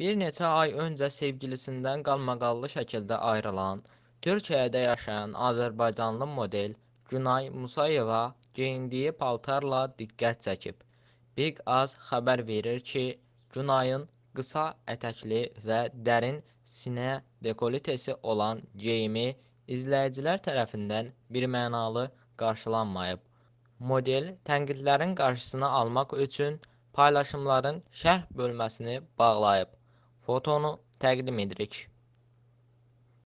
Bir neçə ay öncə sevgilisindən qalmaqallı şəkildə ayrılan, Türkiyədə yaşayan Azərbaycanlı model Günay Musayeva geyindiyi paltarla diqqət çəkib. Big Az xəbər verir ki, Günayın qısa ətəkli və dərin sinə dekolitesi olan geyimi izləyicilər tərəfindən birmənalı qarşılanmayıb. Model tənqidlərin qarşısını almaq üçün paylaşımların şərh bölməsini bağlayıb fotonu təqdim edirik.